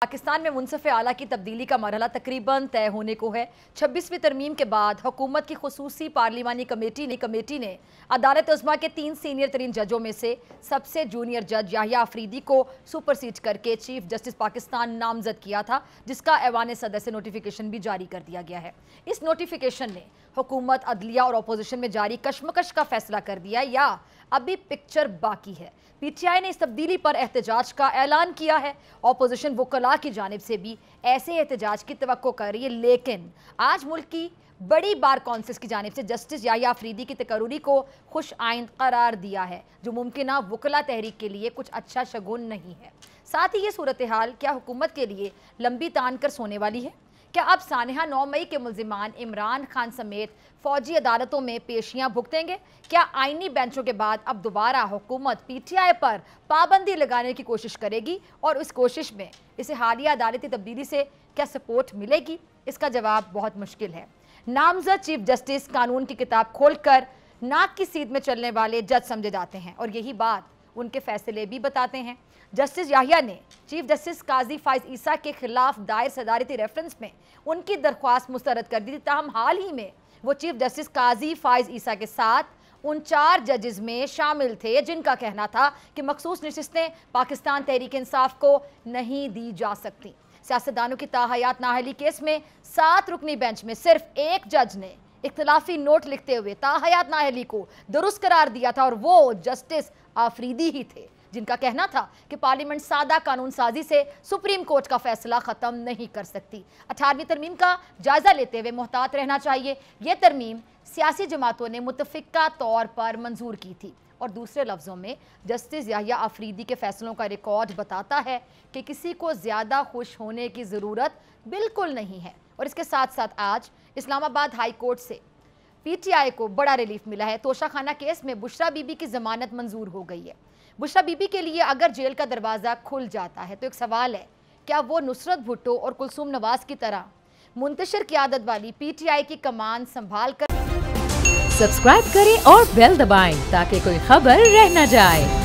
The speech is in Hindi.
पाकिस्तान में मुनसफ़ आला की तब्दीली का मरहला तकरीबन तय होने को है छब्बीसवीं तरमीम के बाद हुकूमत की खसूसी पार्लिमानी कमेटी ने कमेटी ने अदालत उजमा के तीन सीनियर तरीन जजों में से सबसे जूनियर जज याहिया अफरीदी को सुपरसीड करके चीफ जस्टिस पाकिस्तान नामजद किया था जिसका ऐवान सदर से नोटिफिकेशन भी जारी कर दिया गया है इस नोटिफिकेशन ने हुकूमत अदलिया और अपोजिशन में जारी कशमकश का फैसला कर दिया या अभी पिक्चर बाकी है आई ने इस तब्दीली पर एहतजाज का ऐलान किया है अपोजिशन वकला अमला की जानब से भी ऐसे एहतजाज की तो कर रही है लेकिन आज मुल्क की बड़ी बार कौंसिल की जानब से जस्टिस याया फ्रीदी की तकरूरी को खुश आइंद करार दिया है जो मुमकिन वकला तहरीक के लिए कुछ अच्छा शगुन नहीं है साथ ही ये सूरत हाल क्या हुकूमत के लिए लंबी तान कर सोने वाली है क्या अब सानहा नौ मई के मुलजिमान इमरान खान समेत फौजी अदालतों में पेशियां भुगतेंगे क्या आईनी बेंचों के बाद अब दोबारा हुकूमत पीटीआई पर पाबंदी लगाने की कोशिश करेगी और उस कोशिश में इसे हालिया अदालती तब्दीली से क्या सपोर्ट मिलेगी इसका जवाब बहुत मुश्किल है नामजद चीफ जस्टिस कानून की किताब खोलकर नाक की सीध में चलने वाले जज समझे जाते हैं और यही बात उनके फैसले भी बताते हैं जस्टिस याहिया ने चीफ जस्टिस काजी फाइज ईसा के खिलाफ दायर सदारती रेफरेंस में उनकी दरख्वास्त मुस्तरद कर दी थी तहम हाल ही में वो चीफ जस्टिस काजी फाइज ईसा के साथ उन चार जजेस में शामिल थे जिनका कहना था कि मखसूस नशस्तें पाकिस्तान तहरीक इंसाफ को नहीं दी जा सकती सियासतदानों की ताहयात नाहली केस में सात रुकनी बेंच में सिर्फ एक जज ने इख्तलाफी नोट लिखते हुए ताहयात नाहली को दुरुस्त करार दिया था और वो जस्टिस आफरीदी ही थे जिनका कहना था कि पार्लियामेंट सादा कानून साजी से सुप्रीम कोर्ट का फैसला ख़त्म नहीं कर सकती अठारहवीं तरमीम का जायज़ा लेते हुए मोहतात रहना चाहिए यह तरमीम सियासी जमातों ने मुतफ़ा तौर पर मंजूर की थी और दूसरे लफ्ज़ों में जस्टिस याहिया आफरीदी के फैसलों का रिकॉर्ड बताता है कि किसी को ज़्यादा खुश होने की ज़रूरत बिल्कुल नहीं है और इसके साथ साथ आज इस्लामाबाद हाई कोर्ट से पीटीआई को बड़ा रिलीफ मिला है तोशाखाना केस में बुशरा बीबी की जमानत मंजूर हो गई है बुशरा बीबी के लिए अगर जेल का दरवाज़ा खुल जाता है तो एक सवाल है क्या वो नुसरत भुट्टो और कुलसुम नवाज की तरह मुंतशर की आदत वाली पीटीआई की कमान संभाल कर सब्सक्राइब करें और बेल दबाएं ताकि कोई खबर रह न जाए